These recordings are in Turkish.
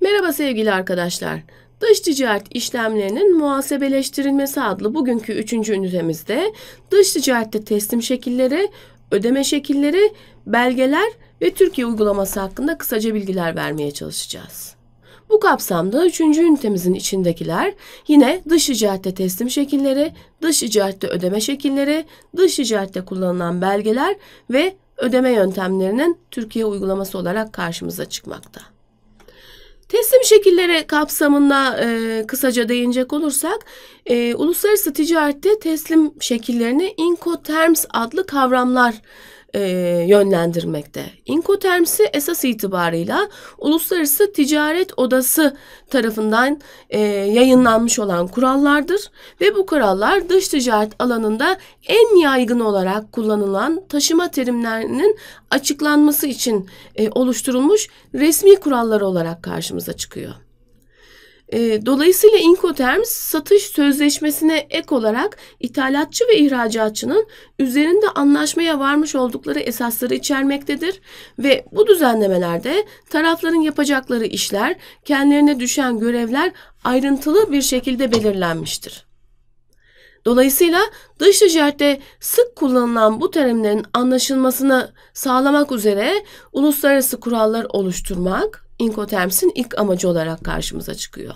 Merhaba sevgili arkadaşlar. Dış ticaret işlemlerinin muhasebeleştirilmesi adlı bugünkü 3. ünitemizde dış ticarette teslim şekilleri, ödeme şekilleri, belgeler ve Türkiye uygulaması hakkında kısaca bilgiler vermeye çalışacağız. Bu kapsamda 3. ünitemizin içindekiler yine dış ticarette teslim şekilleri, dış ticarette ödeme şekilleri, dış ticarette kullanılan belgeler ve ödeme yöntemlerinin Türkiye uygulaması olarak karşımıza çıkmakta. Teslim şekilleri kapsamında e, kısaca değinecek olursak, e, uluslararası ticarette teslim şekillerini Incoterms adlı kavramlar e, yönlendirmekte. Incoterms'i esas itibarıyla Uluslararası Ticaret Odası tarafından e, yayınlanmış olan kurallardır ve bu kurallar dış ticaret alanında en yaygın olarak kullanılan taşıma terimlerinin açıklanması için e, oluşturulmuş resmi kurallar olarak karşımıza çıkıyor. Ee, dolayısıyla Incoterms satış sözleşmesine ek olarak ithalatçı ve ihracatçının üzerinde anlaşmaya varmış oldukları esasları içermektedir ve bu düzenlemelerde tarafların yapacakları işler, kendilerine düşen görevler ayrıntılı bir şekilde belirlenmiştir. Dolayısıyla dış ticarette sık kullanılan bu terimlerin anlaşılmasını sağlamak üzere uluslararası kurallar oluşturmak, Incoterms'in ilk amacı olarak karşımıza çıkıyor.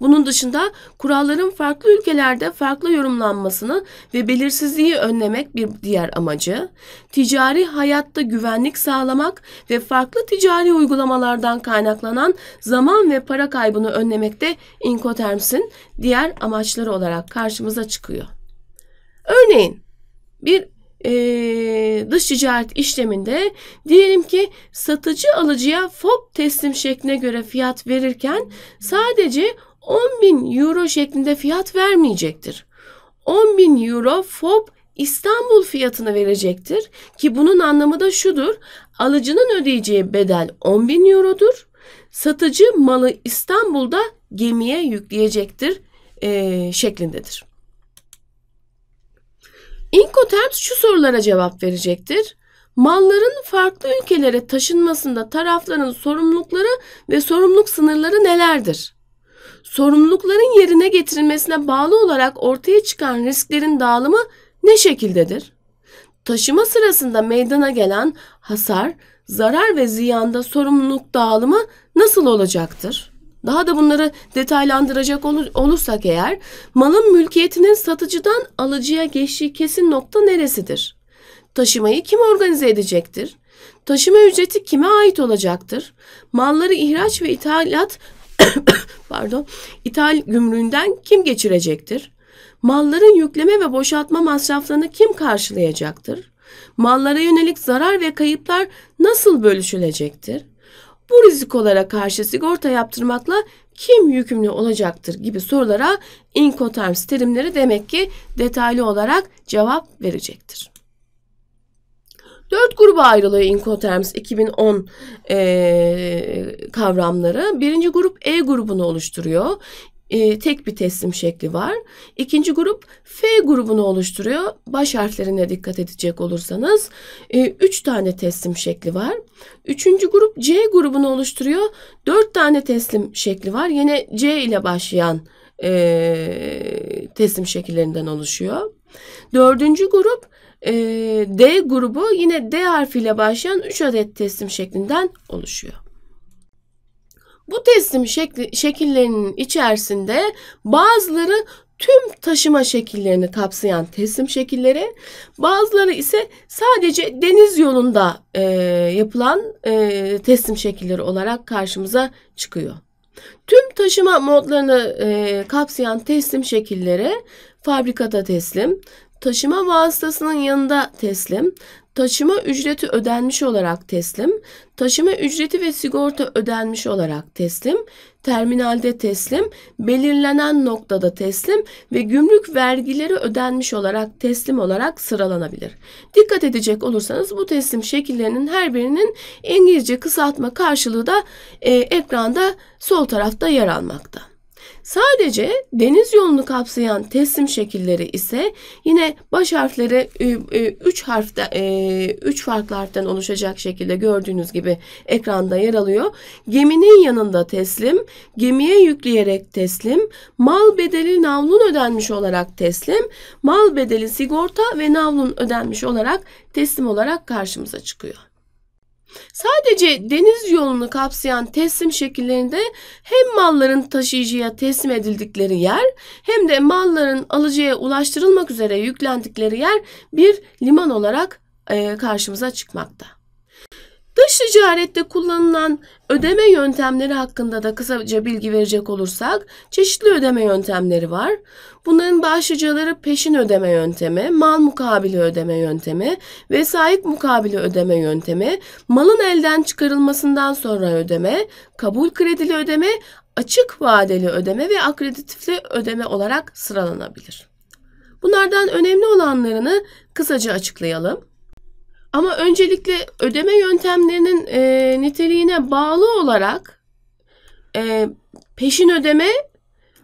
Bunun dışında kuralların farklı ülkelerde farklı yorumlanmasını ve belirsizliği önlemek bir diğer amacı, ticari hayatta güvenlik sağlamak ve farklı ticari uygulamalardan kaynaklanan zaman ve para kaybını önlemek de Incoterms'in diğer amaçları olarak karşımıza çıkıyor. Örneğin bir e, dış ticaret işleminde diyelim ki satıcı alıcıya FOB teslim şekline göre fiyat verirken sadece 10.000 euro şeklinde fiyat vermeyecektir. 10.000 euro FOB İstanbul fiyatını verecektir ki bunun anlamı da şudur. Alıcının ödeyeceği bedel 10.000 eurodur. Satıcı malı İstanbul'da gemiye yükleyecektir e, şeklindedir. Incoterms şu sorulara cevap verecektir. Malların farklı ülkelere taşınmasında tarafların sorumlulukları ve sorumluluk sınırları nelerdir? Sorumlulukların yerine getirilmesine bağlı olarak ortaya çıkan risklerin dağılımı ne şekildedir? Taşıma sırasında meydana gelen hasar, zarar ve ziyanda sorumluluk dağılımı nasıl olacaktır? Daha da bunları detaylandıracak olursak eğer malın mülkiyetinin satıcıdan alıcıya geçtiği kesin nokta neresidir? Taşımayı kim organize edecektir? Taşıma ücreti kime ait olacaktır? Malları ihraç ve ithalat pardon, ithal gümrüğünden kim geçirecektir? Malların yükleme ve boşaltma masraflarını kim karşılayacaktır? Mallara yönelik zarar ve kayıplar nasıl bölüşülecektir? Bu rizikolara karşı sigorta yaptırmakla kim yükümlü olacaktır gibi sorulara Incoterms terimleri demek ki detaylı olarak cevap verecektir. Dört gruba ayrılıyor Incoterms 2010 e, kavramları. Birinci grup E grubunu oluşturuyor e, tek bir teslim şekli var. İkinci grup F grubunu oluşturuyor. Baş harflerine dikkat edecek olursanız e, üç tane teslim şekli var. Üçüncü grup C grubunu oluşturuyor. Dört tane teslim şekli var. Yine C ile başlayan e, teslim şekillerinden oluşuyor. Dördüncü grup e, D grubu yine D harfiyle başlayan 3 adet teslim şeklinden oluşuyor. Bu teslim şekli, şekillerinin içerisinde bazıları tüm taşıma şekillerini kapsayan teslim şekilleri, bazıları ise sadece deniz yolunda e, yapılan e, teslim şekilleri olarak karşımıza çıkıyor. Tüm taşıma modlarını e, kapsayan teslim şekilleri fabrikata teslim, Taşıma vasıtasının yanında teslim, taşıma ücreti ödenmiş olarak teslim, taşıma ücreti ve sigorta ödenmiş olarak teslim, terminalde teslim, belirlenen noktada teslim ve gümrük vergileri ödenmiş olarak teslim olarak sıralanabilir. Dikkat edecek olursanız bu teslim şekillerinin her birinin İngilizce kısaltma karşılığı da e, ekranda sol tarafta yer almaktadır. Sadece deniz yolunu kapsayan teslim şekilleri ise yine baş harfleri 3 harfte 3 e, farklı harften oluşacak şekilde gördüğünüz gibi ekranda yer alıyor. Geminin yanında teslim, gemiye yükleyerek teslim, mal bedeli navlun ödenmiş olarak teslim, mal bedeli sigorta ve navlun ödenmiş olarak teslim olarak karşımıza çıkıyor. Sadece deniz yolunu kapsayan teslim şekillerinde hem malların taşıyıcıya teslim edildikleri yer hem de malların alıcıya ulaştırılmak üzere yüklendikleri yer bir liman olarak karşımıza çıkmakta. Dış ticarette kullanılan ödeme yöntemleri hakkında da kısaca bilgi verecek olursak çeşitli ödeme yöntemleri var. Bunların başlıcaları peşin ödeme yöntemi, mal mukabili ödeme yöntemi, vesayet mukabili ödeme yöntemi, malın elden çıkarılmasından sonra ödeme, kabul kredili ödeme, açık vadeli ödeme ve akreditifli ödeme olarak sıralanabilir. Bunlardan önemli olanlarını kısaca açıklayalım. Ama öncelikle ödeme yöntemlerinin e, niteliğine bağlı olarak e, peşin ödeme,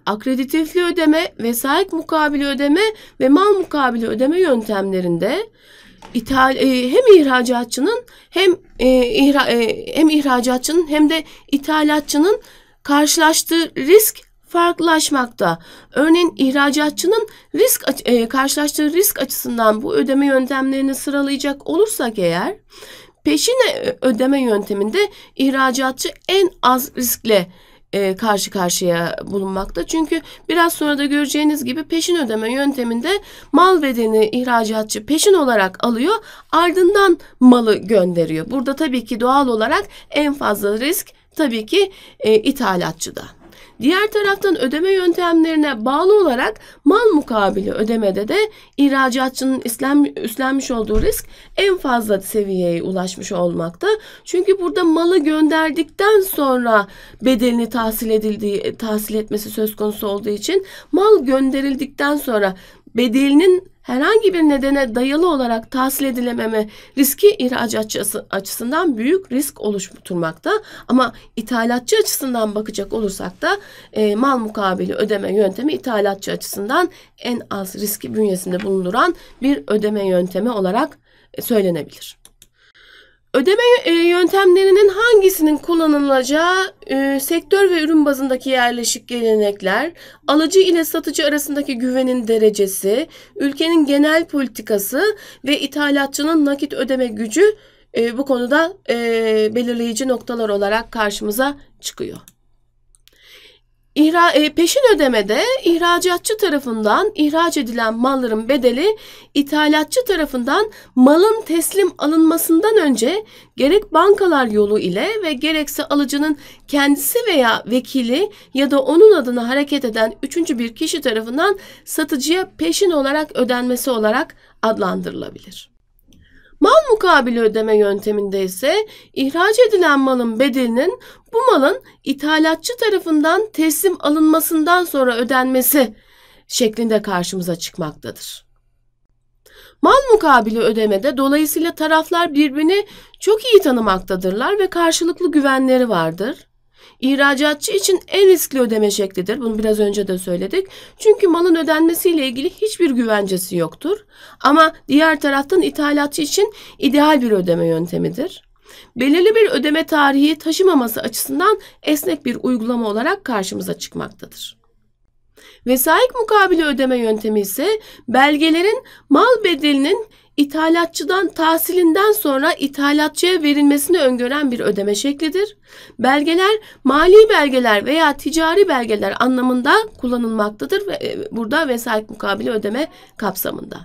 akreditifli ödeme, vesayet mukabili ödeme ve mal mukabili ödeme yöntemlerinde ithal e, hem ihracatçının hem e, ihra, e, hem ihracatçının hem de ithalatçının karşılaştığı risk farklılaşmakta. Örneğin ihracatçının risk e, karşılaştığı risk açısından bu ödeme yöntemlerini sıralayacak olursak eğer peşine e, ödeme yönteminde ihracatçı en az riskle e, karşı karşıya bulunmakta. Çünkü biraz sonra da göreceğiniz gibi peşin ödeme yönteminde mal bedeni ihracatçı peşin olarak alıyor ardından malı gönderiyor. Burada tabii ki doğal olarak en fazla risk tabii ki e, ithalatçıda. Diğer taraftan ödeme yöntemlerine bağlı olarak mal mukabili ödemede de ihracatçının üstlen, üstlenmiş olduğu risk en fazla seviyeye ulaşmış olmakta. Çünkü burada malı gönderdikten sonra bedelini tahsil edildiği tahsil etmesi söz konusu olduğu için mal gönderildikten sonra bedelinin herhangi bir nedene dayalı olarak tahsil edilememe riski ihracatçı açısından büyük risk oluşturmakta. Ama ithalatçı açısından bakacak olursak da e, mal mukabili ödeme yöntemi ithalatçı açısından en az riski bünyesinde bulunduran bir ödeme yöntemi olarak e, söylenebilir. Ödeme e, yöntemlerinin hangisinin kullanılacağı e, sektör ve ürün bazındaki yerleşik gelenekler, alıcı ile satıcı arasındaki güvenin derecesi, ülkenin genel politikası ve ithalatçının nakit ödeme gücü e, bu konuda belirleyici noktalar olarak karşımıza çıkıyor. İhra, e, peşin ödemede ihracatçı tarafından ihraç edilen malların bedeli ithalatçı tarafından malın teslim alınmasından önce gerek bankalar yolu ile ve gerekse alıcının kendisi veya vekili ya da onun adına hareket eden üçüncü bir kişi tarafından satıcıya peşin olarak ödenmesi olarak adlandırılabilir. Mal mukabili ödeme yönteminde ise ihraç edilen malın bedelinin bu malın ithalatçı tarafından teslim alınmasından sonra ödenmesi şeklinde karşımıza çıkmaktadır. Mal mukabili ödemede dolayısıyla taraflar birbirini çok iyi tanımaktadırlar ve karşılıklı güvenleri vardır. İhracatçı için en riskli ödeme şeklidir. Bunu biraz önce de söyledik. Çünkü malın ödenmesiyle ilgili hiçbir güvencesi yoktur. Ama diğer taraftan ithalatçı için ideal bir ödeme yöntemidir. Belirli bir ödeme tarihi taşımaması açısından esnek bir uygulama olarak karşımıza çıkmaktadır. Vesaik mukabili ödeme yöntemi ise belgelerin mal bedelinin ithalatçıdan tahsilinden sonra ithalatçıya verilmesini öngören bir ödeme şeklidir. Belgeler mali belgeler veya ticari belgeler anlamında kullanılmaktadır ve e, burada vesaik mukabili ödeme kapsamında.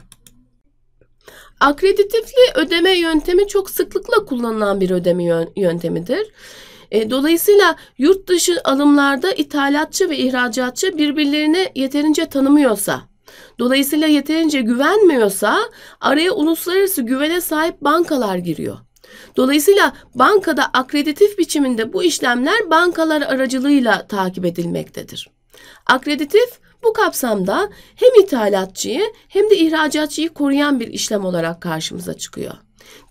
Akreditifli ödeme yöntemi çok sıklıkla kullanılan bir ödeme yöntemidir. E, dolayısıyla yurt dışı alımlarda ithalatçı ve ihracatçı birbirlerini yeterince tanımıyorsa Dolayısıyla yeterince güvenmiyorsa araya uluslararası güvene sahip bankalar giriyor. Dolayısıyla bankada akreditif biçiminde bu işlemler bankalar aracılığıyla takip edilmektedir. Akreditif bu kapsamda hem ithalatçıyı hem de ihracatçıyı koruyan bir işlem olarak karşımıza çıkıyor.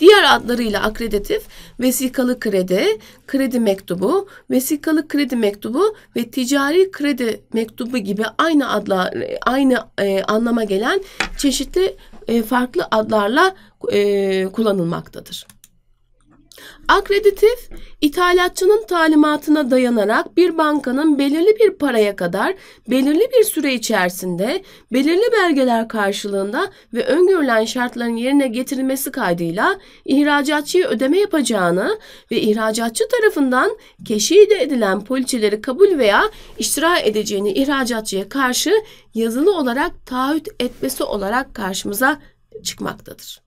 Diğer adlarıyla akreditif, vesikalı kredi, kredi mektubu, vesikalı kredi mektubu ve ticari kredi mektubu gibi aynı adlar aynı e, anlama gelen çeşitli e, farklı adlarla e, kullanılmaktadır. Akreditif, ithalatçının talimatına dayanarak bir bankanın belirli bir paraya kadar belirli bir süre içerisinde belirli belgeler karşılığında ve öngörülen şartların yerine getirilmesi kaydıyla ihracatçıya ödeme yapacağını ve ihracatçı tarafından keşide edilen poliçeleri kabul veya iştira edeceğini ihracatçıya karşı yazılı olarak taahhüt etmesi olarak karşımıza çıkmaktadır.